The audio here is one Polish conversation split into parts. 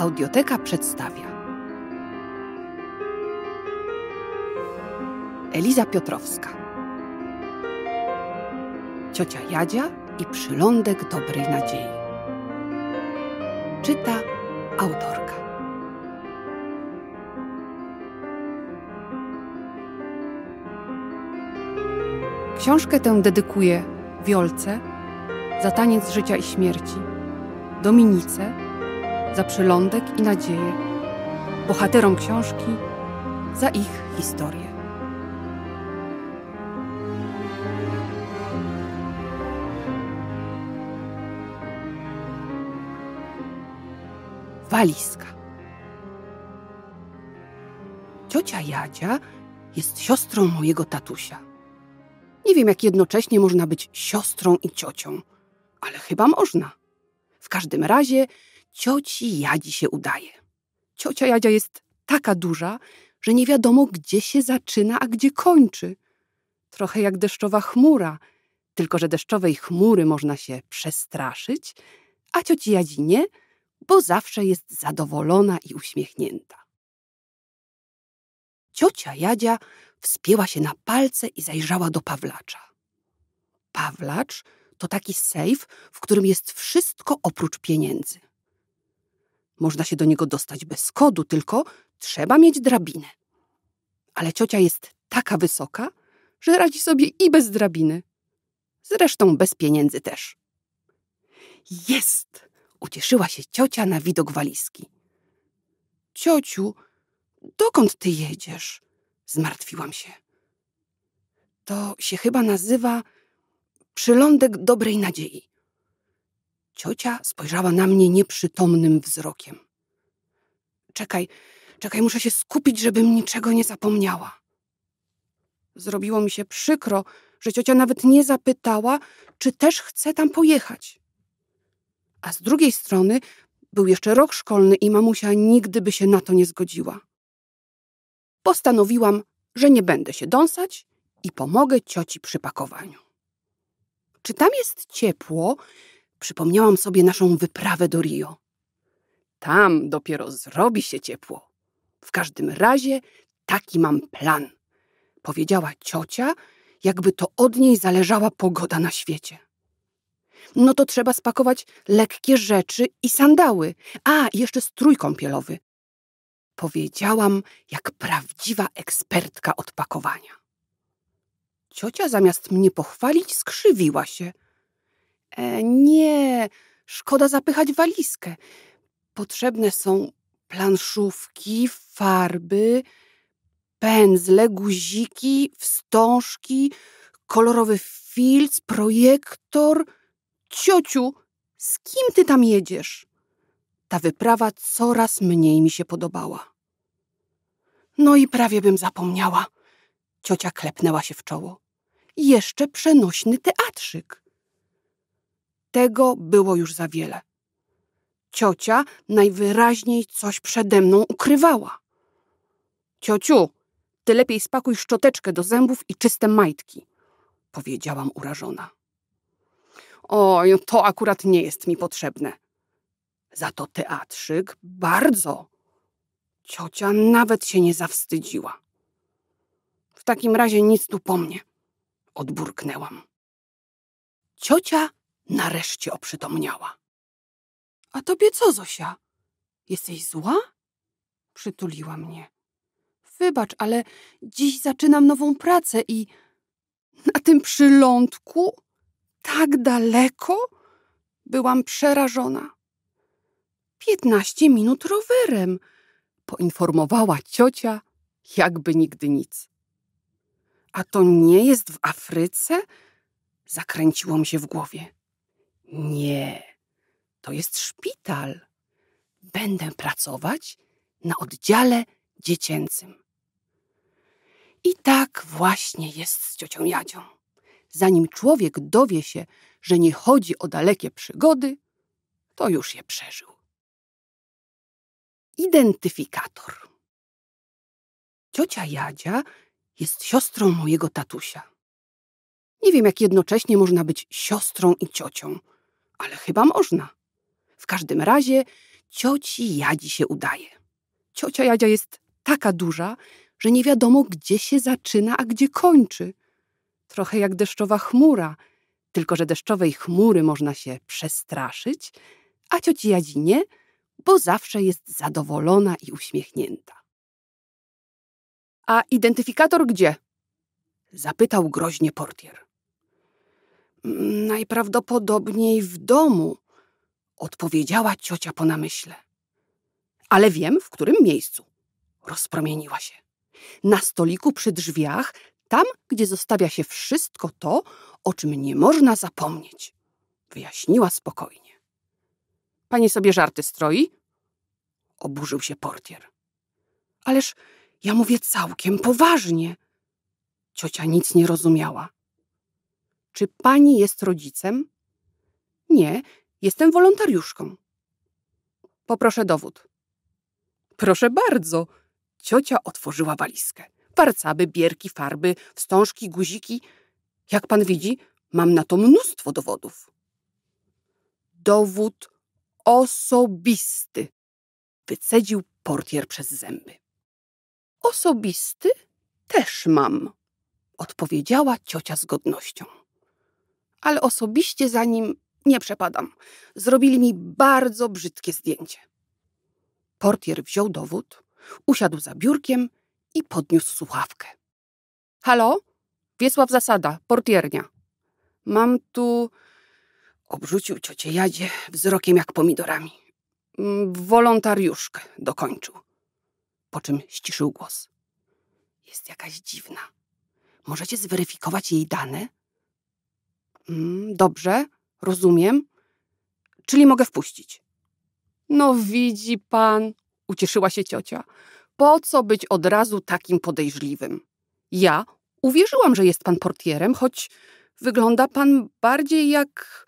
Audioteka przedstawia Eliza Piotrowska Ciocia Jadzia i przylądek dobrej nadziei Czyta autorka Książkę tę dedykuję Wiolce za taniec życia i śmierci Dominice za przylądek i nadzieję, bohaterom książki za ich historię. Walizka. Ciocia Jadzia jest siostrą mojego tatusia. Nie wiem, jak jednocześnie można być siostrą i ciocią, ale chyba można. W każdym razie cioci Jadzi się udaje. Ciocia Jadzia jest taka duża, że nie wiadomo, gdzie się zaczyna, a gdzie kończy. Trochę jak deszczowa chmura, tylko że deszczowej chmury można się przestraszyć, a cioci Jadzi nie, bo zawsze jest zadowolona i uśmiechnięta. Ciocia Jadzia wspięła się na palce i zajrzała do Pawlacza. Pawlacz to taki sejf, w którym jest wszystko oprócz pieniędzy. Można się do niego dostać bez kodu, tylko trzeba mieć drabinę. Ale ciocia jest taka wysoka, że radzi sobie i bez drabiny. Zresztą bez pieniędzy też. Jest! Ucieszyła się ciocia na widok walizki. Ciociu, dokąd ty jedziesz? Zmartwiłam się. To się chyba nazywa przylądek dobrej nadziei. Ciocia spojrzała na mnie nieprzytomnym wzrokiem. Czekaj, czekaj, muszę się skupić, żebym niczego nie zapomniała. Zrobiło mi się przykro, że ciocia nawet nie zapytała, czy też chce tam pojechać. A z drugiej strony był jeszcze rok szkolny i mamusia nigdy by się na to nie zgodziła. Postanowiłam, że nie będę się dąsać i pomogę cioci przy pakowaniu. Czy tam jest ciepło Przypomniałam sobie naszą wyprawę do Rio. Tam dopiero zrobi się ciepło. W każdym razie taki mam plan, powiedziała ciocia, jakby to od niej zależała pogoda na świecie. No to trzeba spakować lekkie rzeczy i sandały, a jeszcze strój kąpielowy. Powiedziałam jak prawdziwa ekspertka od pakowania. Ciocia zamiast mnie pochwalić, skrzywiła się – E, nie, szkoda zapychać walizkę. Potrzebne są planszówki, farby, pędzle, guziki, wstążki, kolorowy filc, projektor. Ciociu, z kim ty tam jedziesz? Ta wyprawa coraz mniej mi się podobała. No i prawie bym zapomniała. Ciocia klepnęła się w czoło. Jeszcze przenośny teatrzyk. Tego było już za wiele. Ciocia najwyraźniej coś przede mną ukrywała. Ciociu, ty lepiej spakuj szczoteczkę do zębów i czyste majtki, powiedziałam urażona. Oj, to akurat nie jest mi potrzebne. Za to teatrzyk bardzo. Ciocia nawet się nie zawstydziła. W takim razie nic tu po mnie, odburknęłam. Ciocia Nareszcie oprzytomniała. A tobie co, Zosia? Jesteś zła? Przytuliła mnie. Wybacz, ale dziś zaczynam nową pracę i na tym przylądku? Tak daleko? Byłam przerażona. Piętnaście minut rowerem, poinformowała ciocia, jakby nigdy nic. A to nie jest w Afryce? Zakręciło mi się w głowie. Nie, to jest szpital. Będę pracować na oddziale dziecięcym. I tak właśnie jest z ciocią Jadzią. Zanim człowiek dowie się, że nie chodzi o dalekie przygody, to już je przeżył. Identyfikator. Ciocia Jadzia jest siostrą mojego tatusia. Nie wiem, jak jednocześnie można być siostrą i ciocią ale chyba można. W każdym razie cioci Jadzi się udaje. Ciocia Jadzia jest taka duża, że nie wiadomo, gdzie się zaczyna, a gdzie kończy. Trochę jak deszczowa chmura, tylko że deszczowej chmury można się przestraszyć, a cioci Jadzi nie, bo zawsze jest zadowolona i uśmiechnięta. A identyfikator gdzie? Zapytał groźnie portier. Najprawdopodobniej w domu, odpowiedziała ciocia po namyśle. Ale wiem, w którym miejscu. Rozpromieniła się. Na stoliku przy drzwiach, tam, gdzie zostawia się wszystko to, o czym nie można zapomnieć. Wyjaśniła spokojnie. Pani sobie żarty stroi? Oburzył się portier. Ależ ja mówię całkiem poważnie. Ciocia nic nie rozumiała. Czy pani jest rodzicem? Nie, jestem wolontariuszką. Poproszę dowód. Proszę bardzo. Ciocia otworzyła walizkę. Warcaby, bierki, farby, wstążki, guziki. Jak pan widzi, mam na to mnóstwo dowodów. Dowód osobisty. Wycedził portier przez zęby. Osobisty też mam, odpowiedziała ciocia z godnością ale osobiście za nim nie przepadam. Zrobili mi bardzo brzydkie zdjęcie. Portier wziął dowód, usiadł za biurkiem i podniósł słuchawkę. Halo? Wiesław Zasada, portiernia. Mam tu... Obrzucił ciocie Jadzie wzrokiem jak pomidorami. Mm, wolontariuszkę dokończył. Po czym ściszył głos. Jest jakaś dziwna. Możecie zweryfikować jej dane? Mm, dobrze, rozumiem. Czyli mogę wpuścić. No widzi pan, ucieszyła się ciocia. Po co być od razu takim podejrzliwym? Ja uwierzyłam, że jest pan portierem, choć wygląda pan bardziej jak.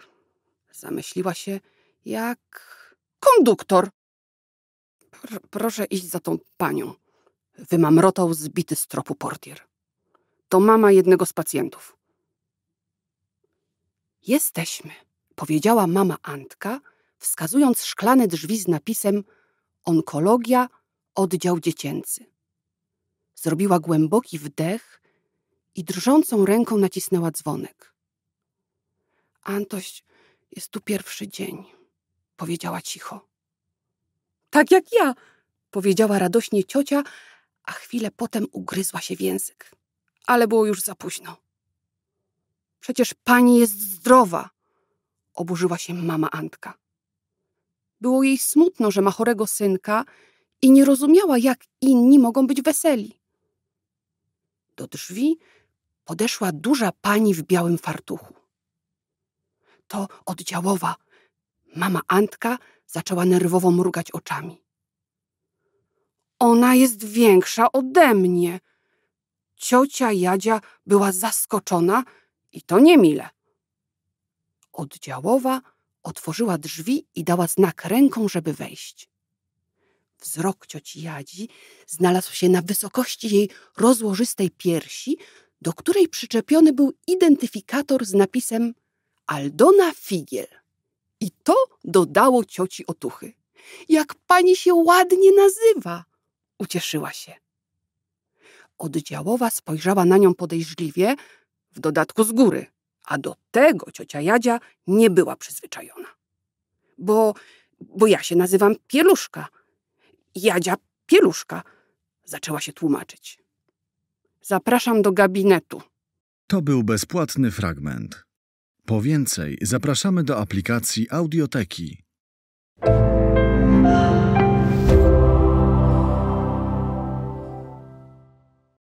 Zamyśliła się, jak. konduktor. Pr proszę iść za tą panią. Wymamrotał zbity z tropu portier. To mama jednego z pacjentów. Jesteśmy, powiedziała mama Antka, wskazując szklane drzwi z napisem Onkologia, oddział dziecięcy. Zrobiła głęboki wdech i drżącą ręką nacisnęła dzwonek. Antoś, jest tu pierwszy dzień, powiedziała cicho. Tak jak ja, powiedziała radośnie ciocia, a chwilę potem ugryzła się w język. Ale było już za późno. Przecież pani jest zdrowa! Oburzyła się mama Antka. Było jej smutno, że ma chorego synka i nie rozumiała, jak inni mogą być weseli. Do drzwi podeszła duża pani w białym fartuchu. To oddziałowa. Mama Antka zaczęła nerwowo mrugać oczami. Ona jest większa ode mnie. Ciocia Jadzia była zaskoczona, i to niemile. Oddziałowa otworzyła drzwi i dała znak ręką, żeby wejść. Wzrok cioci Jadzi znalazł się na wysokości jej rozłożystej piersi, do której przyczepiony był identyfikator z napisem Aldona Figiel. I to dodało cioci otuchy. Jak pani się ładnie nazywa! Ucieszyła się. Oddziałowa spojrzała na nią podejrzliwie, w dodatku z góry, a do tego ciocia Jadzia nie była przyzwyczajona. Bo, bo ja się nazywam Pieluszka. Jadzia Pieluszka, zaczęła się tłumaczyć. Zapraszam do gabinetu. To był bezpłatny fragment. Po więcej zapraszamy do aplikacji Audioteki.